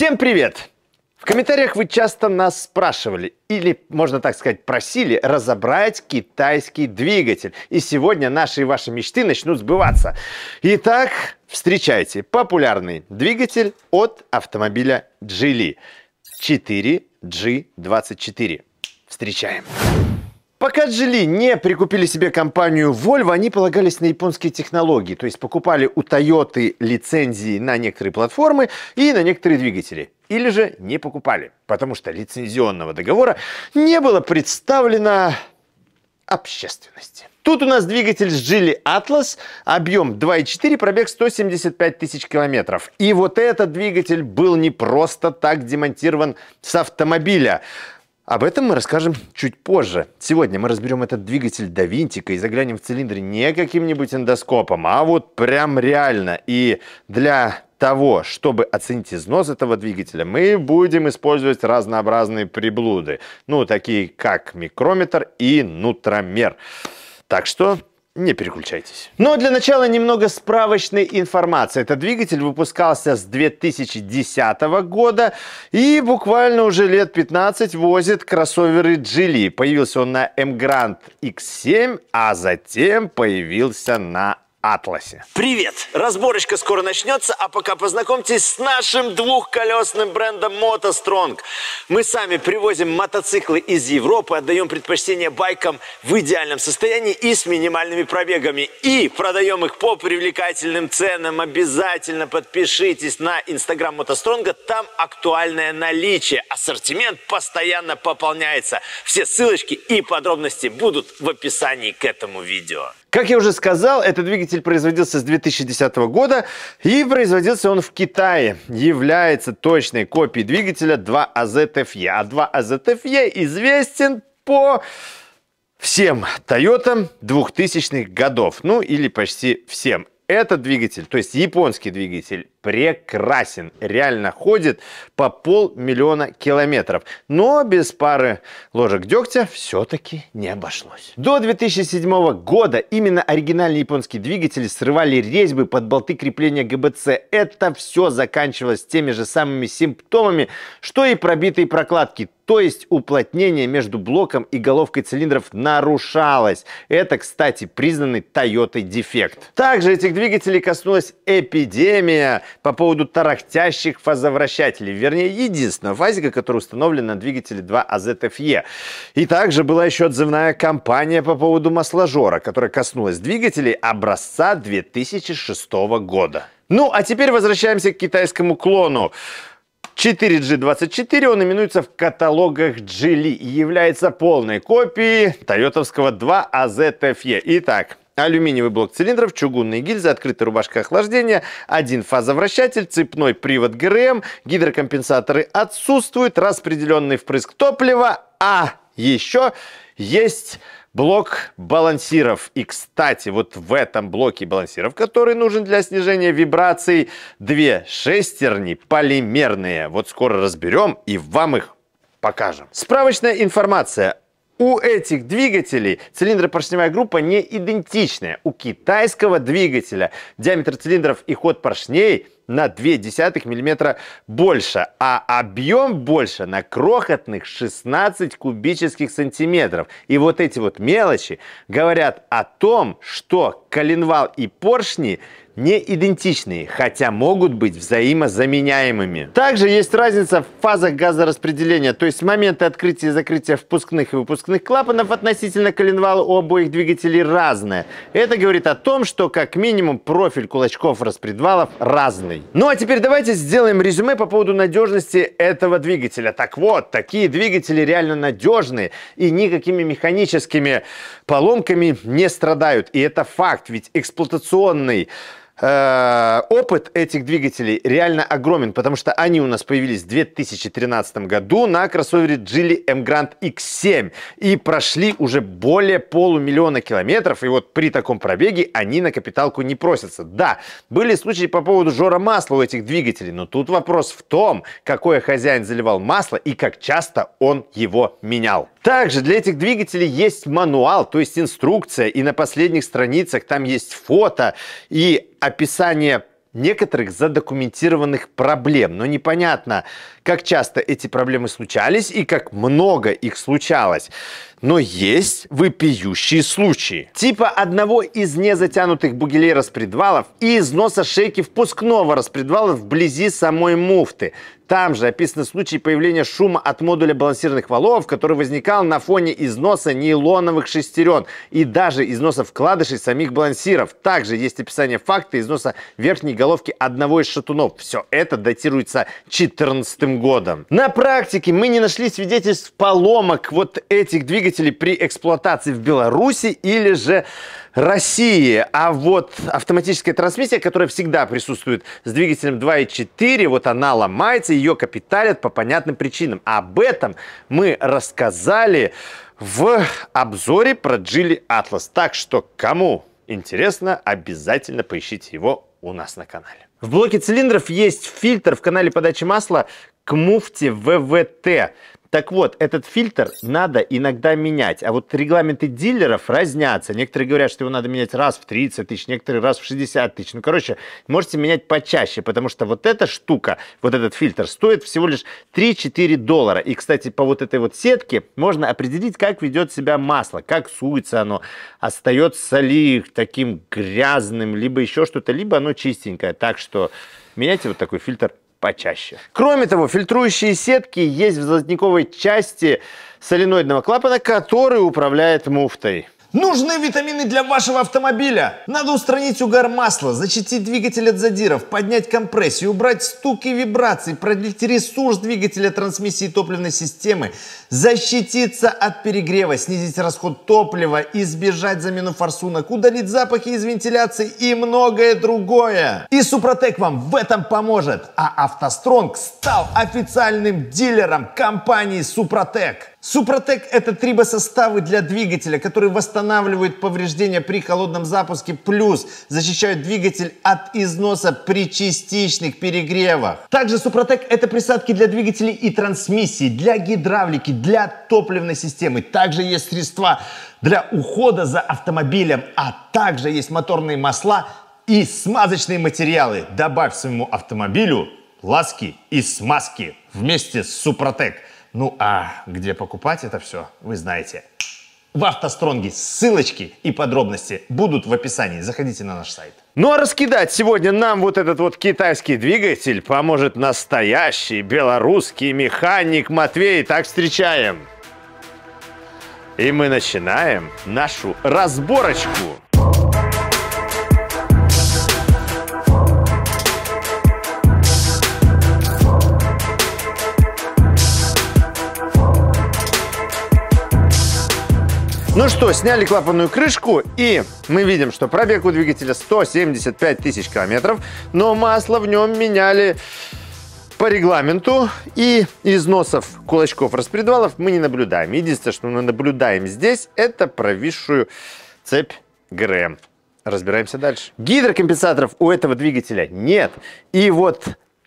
Всем привет! В комментариях вы часто нас спрашивали, или, можно так сказать, просили разобрать китайский двигатель. И сегодня наши и ваши мечты начнут сбываться. Итак, встречайте популярный двигатель от автомобиля Geely 4G24. Встречаем! Пока Джили не прикупили себе компанию Volvo, они полагались на японские технологии, то есть покупали у Toyota лицензии на некоторые платформы и на некоторые двигатели. Или же не покупали, потому что лицензионного договора не было представлено общественности. Тут у нас двигатель с Geely Atlas, объем 2.4, пробег 175 тысяч километров. И вот этот двигатель был не просто так демонтирован с автомобиля. Об этом мы расскажем чуть позже. Сегодня мы разберем этот двигатель до винтика и заглянем в цилиндр не каким-нибудь эндоскопом, а вот прям реально. И для того, чтобы оценить износ этого двигателя, мы будем использовать разнообразные приблуды. Ну, такие как микрометр и нутромер. Так что не переключайтесь. Но ну, а для начала немного справочной информации. Этот двигатель выпускался с 2010 года и буквально уже лет 15 возит кроссоверы Geely. Появился он на M Grand X7, а затем появился на Атласе. Привет! Разборочка скоро начнется, а пока познакомьтесь с нашим двухколесным брендом «Мотостронг». Мы сами привозим мотоциклы из Европы, отдаем предпочтение байкам в идеальном состоянии и с минимальными пробегами. И продаем их по привлекательным ценам. Обязательно подпишитесь на инстаграм «Мотостронга», там актуальное наличие. Ассортимент постоянно пополняется. Все ссылочки и подробности будут в описании к этому видео. Как я уже сказал, этот двигатель производился с 2010 года и производился он в Китае. Является точной копией двигателя 2AZFE. А 2AZFE а а известен по всем Toyota 2000-х годов. Ну или почти всем. Этот двигатель, то есть японский двигатель, прекрасен. Реально ходит по полмиллиона километров. Но без пары ложек дегтя все-таки не обошлось. До 2007 года именно оригинальные японские двигатели срывали резьбы под болты крепления ГБЦ. Это все заканчивалось теми же самыми симптомами, что и пробитые прокладки. То есть уплотнение между блоком и головкой цилиндров нарушалось. Это, кстати, признанный Toyota дефект. Также этих двигателей коснулась эпидемия по поводу тарахтящих фазовращателей, вернее, единственного фазика, который установлен на двигателе 2AZFE. А и также была еще отзывная кампания по поводу масложора, которая коснулась двигателей образца 2006 года. Ну, а теперь возвращаемся к китайскому клону. 4G24, он именуется в каталогах Geely и является полной копией тойотовского 2AZFE. А Итак, алюминиевый блок цилиндров, чугунные гильзы, открытая рубашка охлаждения, один фазовращатель, цепной привод ГРМ, гидрокомпенсаторы отсутствуют, распределенный впрыск топлива, а еще есть блок балансиров. И, кстати, вот в этом блоке балансиров, который нужен для снижения вибраций, две шестерни полимерные. Вот скоро разберем и вам их покажем. Справочная информация у этих двигателей цилиндропоршневая группа не идентичная. У китайского двигателя диаметр цилиндров и ход поршней на 0,2 мм больше, а объем больше на крохотных 16 кубических сантиметров. И вот эти вот мелочи говорят о том, что коленвал и поршни – не идентичные, хотя могут быть взаимозаменяемыми. Также есть разница в фазах газораспределения, то есть моменты открытия и закрытия впускных и выпускных клапанов относительно коленвала у обоих двигателей разные. Это говорит о том, что как минимум профиль кулачков распредвалов разный. Ну а теперь давайте сделаем резюме по поводу надежности этого двигателя. Так вот, такие двигатели реально надежные и никакими механическими поломками не страдают. И это факт, ведь эксплуатационный Э, опыт этих двигателей реально огромен, потому что они у нас появились в 2013 году на кроссовере Geely M Grand X7 и прошли уже более полумиллиона километров, и вот при таком пробеге они на капиталку не просятся. Да, были случаи по поводу жора масла у этих двигателей, но тут вопрос в том, какое хозяин заливал масло и как часто он его менял. Также для этих двигателей есть мануал, то есть инструкция, и на последних страницах там есть фото и описание некоторых задокументированных проблем. Но непонятно, как часто эти проблемы случались и как много их случалось. Но есть выпиющие случаи. Типа одного из незатянутых бугелей распредвалов и износа шейки впускного распредвала вблизи самой муфты. Там же описаны случаи появления шума от модуля балансирных валов, который возникал на фоне износа нейлоновых шестерен и даже износа вкладышей самих балансиров. Также есть описание факта износа верхней головки одного из шатунов. Все это датируется 2014 годом. На практике мы не нашли свидетельств поломок вот этих двигателей при эксплуатации в Беларуси или же России. А вот автоматическая трансмиссия, которая всегда присутствует с двигателем 2.4, вот она ломается, ее капиталят по понятным причинам. Об этом мы рассказали в обзоре про Geely Атлас, Так что, кому интересно, обязательно поищите его у нас на канале. В блоке цилиндров есть фильтр в канале подачи масла к муфте ВВТ. Так вот, этот фильтр надо иногда менять. А вот регламенты дилеров разнятся. Некоторые говорят, что его надо менять раз в 30 тысяч, некоторые раз в 60 тысяч. Ну, короче, можете менять почаще, потому что вот эта штука, вот этот фильтр, стоит всего лишь 3-4 доллара. И, кстати, по вот этой вот сетке можно определить, как ведет себя масло, как суется оно, остается ли таким грязным, либо еще что-то, либо оно чистенькое. Так что меняйте вот такой фильтр почаще. Кроме того, фильтрующие сетки есть в золотниковой части соленоидного клапана, который управляет муфтой. Нужны витамины для вашего автомобиля. Надо устранить угар масла, защитить двигатель от задиров, поднять компрессию, убрать стуки и вибрации, продлить ресурс двигателя трансмиссии топливной системы, защититься от перегрева, снизить расход топлива, избежать замену форсунок, удалить запахи из вентиляции и многое другое. И Супротек вам в этом поможет. А автостронг стал официальным дилером компании Супротек. Супротек – это трибосоставы для двигателя, которые восстанавливают повреждения при холодном запуске, плюс защищают двигатель от износа при частичных перегревах. Также Супротек – это присадки для двигателей и трансмиссии, для гидравлики, для топливной системы. Также есть средства для ухода за автомобилем, а также есть моторные масла и смазочные материалы. Добавь своему автомобилю ласки и смазки вместе с Супротек – ну а где покупать это все, вы знаете. В автостронге ссылочки и подробности будут в описании. Заходите на наш сайт. Ну а раскидать сегодня нам вот этот вот китайский двигатель поможет настоящий белорусский механик Матвей. Так встречаем. И мы начинаем нашу разборочку. Ну что, сняли клапанную крышку, и мы видим, что пробег у двигателя 175 тысяч километров, но масло в нем меняли по регламенту и износов кулачков распредвалов мы не наблюдаем. Единственное, что мы наблюдаем здесь, это провисшую цепь ГРМ. Разбираемся дальше. Гидрокомпенсаторов у этого двигателя нет. И вот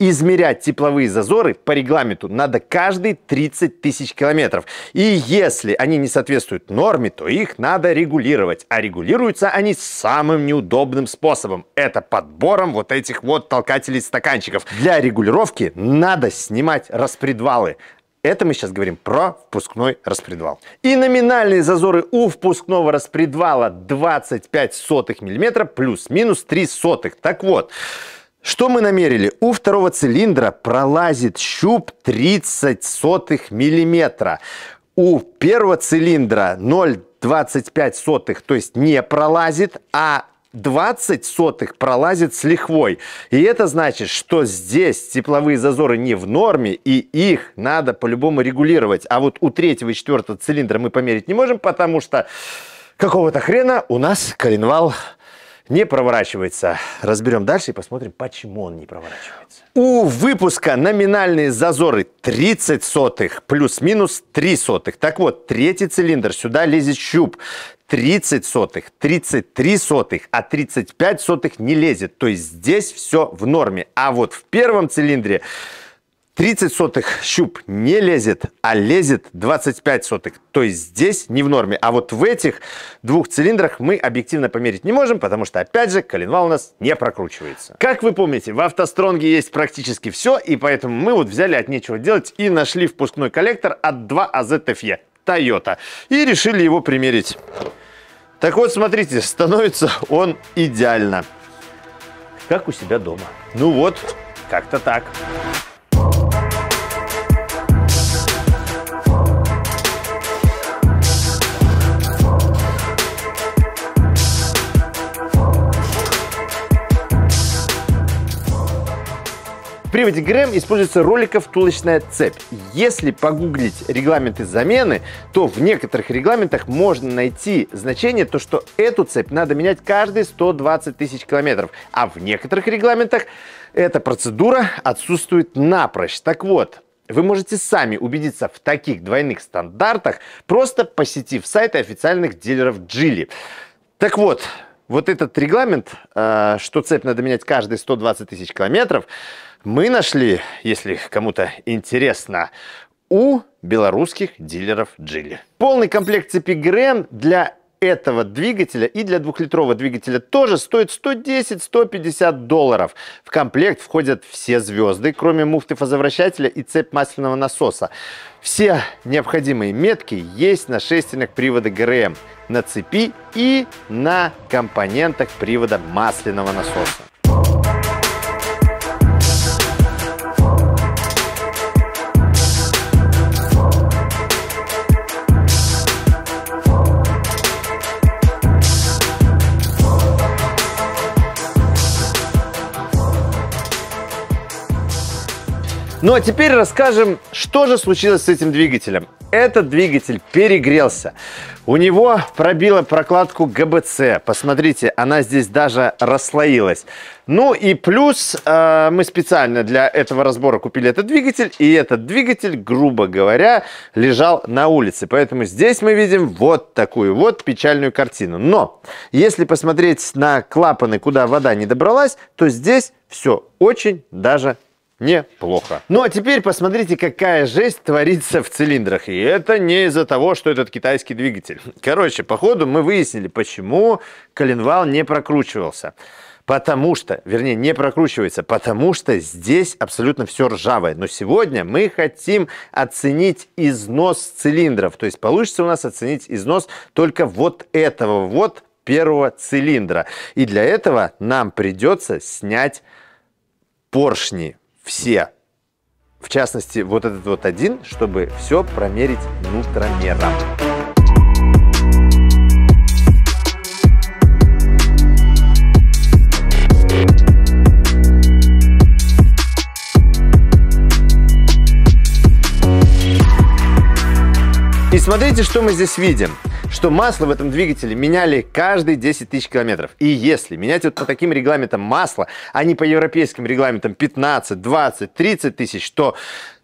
измерять тепловые зазоры по регламенту надо каждые 30 тысяч километров. И если они не соответствуют норме, то их надо регулировать. А регулируются они самым неудобным способом. Это подбором вот этих вот толкателей стаканчиков. Для регулировки надо снимать распредвалы. Это мы сейчас говорим про впускной распредвал. И номинальные зазоры у впускного распредвала 25 сотых миллиметра плюс-минус 3 сотых. Так вот, что мы намерили? У второго цилиндра пролазит щуп 30 сотых миллиметра. У первого цилиндра 0,25 сотых, то есть не пролазит, а 20 сотых пролазит с лихвой. И это значит, что здесь тепловые зазоры не в норме, и их надо по-любому регулировать. А вот у третьего и четвертого цилиндра мы померить не можем, потому что какого-то хрена у нас коленвал не проворачивается. Разберем дальше и посмотрим, почему он не проворачивается. У выпуска номинальные зазоры 30 сотых, плюс-минус 3 сотых. Так вот, третий цилиндр, сюда лезет щуп. 30 сотых, 33 сотых, а 35 сотых не лезет. То есть здесь все в норме. А вот в первом цилиндре 30 сотых щуп не лезет, а лезет 25 сотых. То есть здесь не в норме. А вот в этих двух цилиндрах мы объективно померить не можем, потому что, опять же, коленвал у нас не прокручивается. Как вы помните, в автостронге есть практически все, и поэтому мы вот взяли от нечего делать и нашли впускной коллектор от 2 AZFE Toyota. И решили его примерить. Так вот, смотрите, становится он идеально. Как у себя дома. Ну вот, как-то так. приводе ГРЭМ используется роликов тулочная цепь. Если погуглить регламенты замены, то в некоторых регламентах можно найти значение, то что эту цепь надо менять каждые 120 тысяч километров, а в некоторых регламентах эта процедура отсутствует напрочь. Так вот, вы можете сами убедиться в таких двойных стандартах, просто посетив сайты официальных дилеров Джили. Так вот, вот этот регламент, э, что цепь надо менять каждые 120 тысяч километров, мы нашли, если кому-то интересно, у белорусских дилеров Джили. Полный комплект цепи Грен для этого двигателя и для двухлитрового двигателя тоже стоит 110-150 долларов. В комплект входят все звезды, кроме муфты фазовращателя и цепь масляного насоса. Все необходимые метки есть на шестернях привода ГРМ, на цепи и на компонентах привода масляного насоса. Ну а теперь расскажем, что же случилось с этим двигателем. Этот двигатель перегрелся. У него пробила прокладку ГБЦ. Посмотрите, она здесь даже расслоилась. Ну и плюс э, мы специально для этого разбора купили этот двигатель. И этот двигатель, грубо говоря, лежал на улице. Поэтому здесь мы видим вот такую вот печальную картину. Но если посмотреть на клапаны, куда вода не добралась, то здесь все очень даже неплохо. Ну а теперь посмотрите, какая жесть творится в цилиндрах. И это не из-за того, что этот китайский двигатель. Короче, походу мы выяснили, почему коленвал не прокручивался. Потому что, вернее, не прокручивается, потому что здесь абсолютно все ржавое. Но сегодня мы хотим оценить износ цилиндров. То есть получится у нас оценить износ только вот этого вот первого цилиндра. И для этого нам придется снять поршни все. В частности, вот этот вот один, чтобы все промерить нутромером. И смотрите, что мы здесь видим что масло в этом двигателе меняли каждые 10 тысяч километров. И если менять вот по таким регламентам масло, а не по европейским регламентам 15, 20, 30 тысяч, то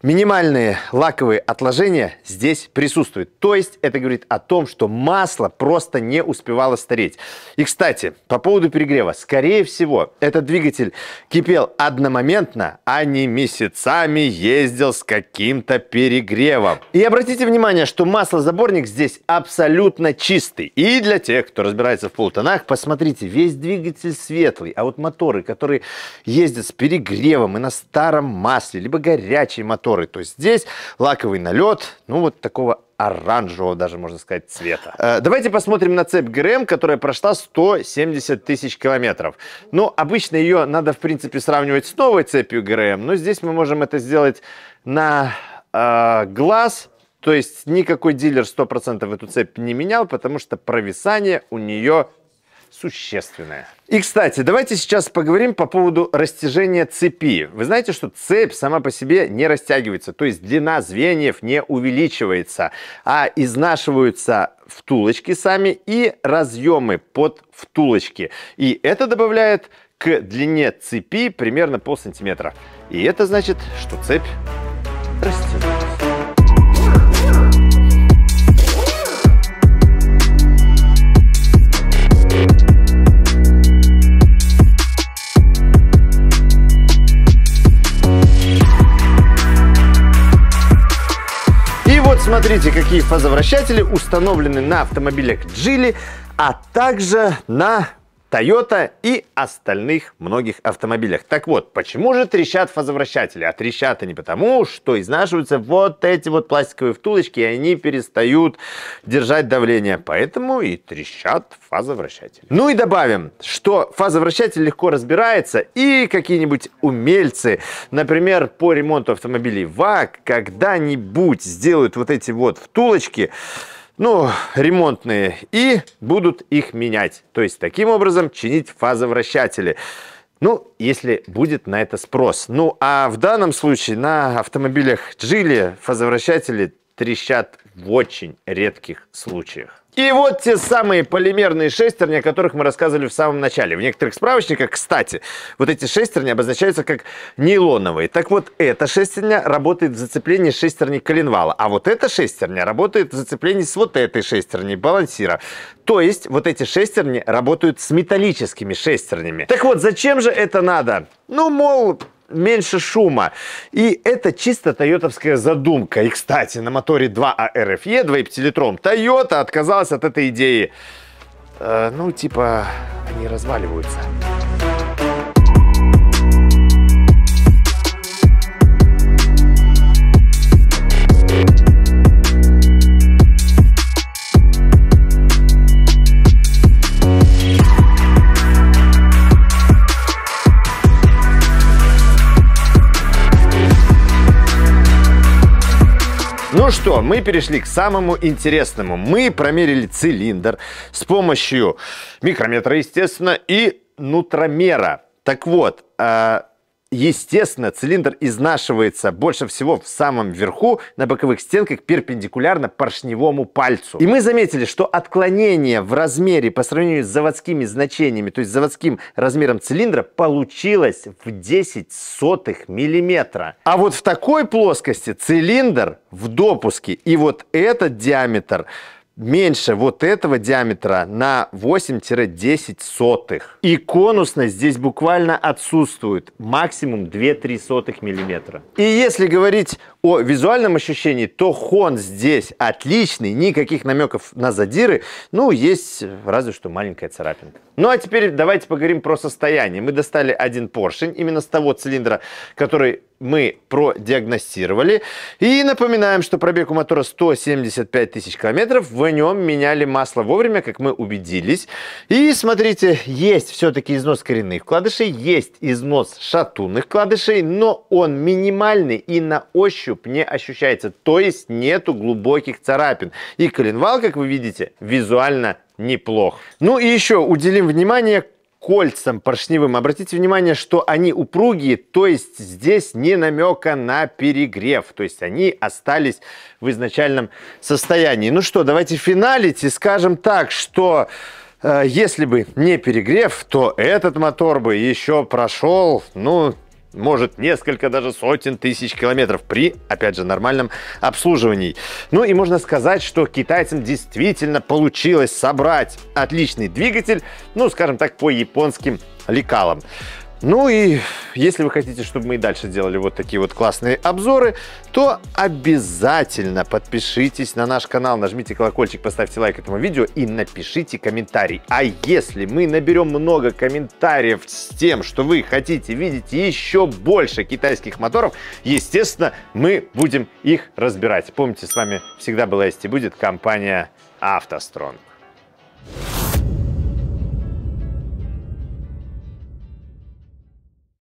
Минимальные лаковые отложения здесь присутствуют. То есть это говорит о том, что масло просто не успевало стареть. И, кстати, по поводу перегрева. Скорее всего, этот двигатель кипел одномоментно, а не месяцами ездил с каким-то перегревом. И обратите внимание, что маслозаборник здесь абсолютно чистый. И для тех, кто разбирается в полутонах, посмотрите, весь двигатель светлый. А вот моторы, которые ездят с перегревом и на старом масле, либо горячий мотор, конторы. То есть здесь лаковый налет, ну вот такого оранжевого даже, можно сказать, цвета. Э, давайте посмотрим на цепь ГРМ, которая прошла 170 тысяч километров. Ну, обычно ее надо, в принципе, сравнивать с новой цепью ГРМ, но здесь мы можем это сделать на э, глаз, то есть никакой дилер 100% эту цепь не менял, потому что провисание у нее существенное. И, кстати, давайте сейчас поговорим по поводу растяжения цепи. Вы знаете, что цепь сама по себе не растягивается, то есть длина звеньев не увеличивается, а изнашиваются втулочки сами и разъемы под втулочки. И это добавляет к длине цепи примерно пол сантиметра. И это значит, что цепь растянулась. Посмотрите, какие фазовращатели установлены на автомобилях Джили, а также на Toyota и остальных многих автомобилях. Так вот, почему же трещат фазовращатели? А трещат они потому, что изнашиваются вот эти вот пластиковые втулочки, и они перестают держать давление. Поэтому и трещат фазовращатели. Ну и добавим, что фазовращатель легко разбирается, и какие-нибудь умельцы, например, по ремонту автомобилей ВАК, когда-нибудь сделают вот эти вот втулочки, ну, ремонтные, и будут их менять. То есть таким образом чинить фазовращатели. Ну, если будет на это спрос. Ну, а в данном случае на автомобилях Джили фазовращатели трещат в очень редких случаях. И вот те самые полимерные шестерни, о которых мы рассказывали в самом начале. В некоторых справочниках, кстати, вот эти шестерни обозначаются как нейлоновые. Так вот, эта шестерня работает в зацеплении шестерни коленвала, а вот эта шестерня работает в зацеплении с вот этой шестерней балансира. То есть вот эти шестерни работают с металлическими шестернями. Так вот, зачем же это надо? Ну, мол, меньше шума. И это чисто тойотовская задумка. И, кстати, на моторе 2 ARFE 2,5-литром Toyota отказалась от этой идеи. Э, ну, типа, они разваливаются. Ну что, мы перешли к самому интересному. Мы промерили цилиндр с помощью микрометра, естественно, и нутромера. Так вот, а, Естественно, цилиндр изнашивается больше всего в самом верху, на боковых стенках перпендикулярно поршневому пальцу. И мы заметили, что отклонение в размере по сравнению с заводскими значениями, то есть заводским размером цилиндра, получилось в 10 сотых миллиметра. А вот в такой плоскости цилиндр в допуске, и вот этот диаметр – меньше вот этого диаметра на 8-10 сотых. И конусность здесь буквально отсутствует, максимум 2-3 сотых миллиметра. И если говорить о визуальном ощущении, то хон здесь отличный, никаких намеков на задиры, ну, есть э, разве что маленькая царапинка. Ну, а теперь давайте поговорим про состояние. Мы достали один поршень, именно с того цилиндра, который мы продиагностировали. И напоминаем, что пробег у мотора 175 тысяч километров. В нем меняли масло вовремя, как мы убедились. И смотрите, есть все-таки износ коренных вкладышей, есть износ шатунных вкладышей, но он минимальный и на ощупь не ощущается. То есть нету глубоких царапин. И коленвал, как вы видите, визуально неплох. Ну и еще уделим внимание кольцам поршневым. Обратите внимание, что они упругие, то есть здесь не намека на перегрев. То есть они остались в изначальном состоянии. Ну что, давайте финалить и скажем так, что э, если бы не перегрев, то этот мотор бы еще прошел, ну, может несколько, даже сотен тысяч километров при, опять же, нормальном обслуживании. Ну и можно сказать, что китайцам действительно получилось собрать отличный двигатель, ну, скажем так, по японским лекалам. Ну и если вы хотите, чтобы мы и дальше делали вот такие вот классные обзоры, то обязательно подпишитесь на наш канал, нажмите колокольчик, поставьте лайк этому видео и напишите комментарий. А если мы наберем много комментариев с тем, что вы хотите видеть еще больше китайских моторов, естественно, мы будем их разбирать. Помните, с вами всегда была есть и будет компания «АвтоСтронг».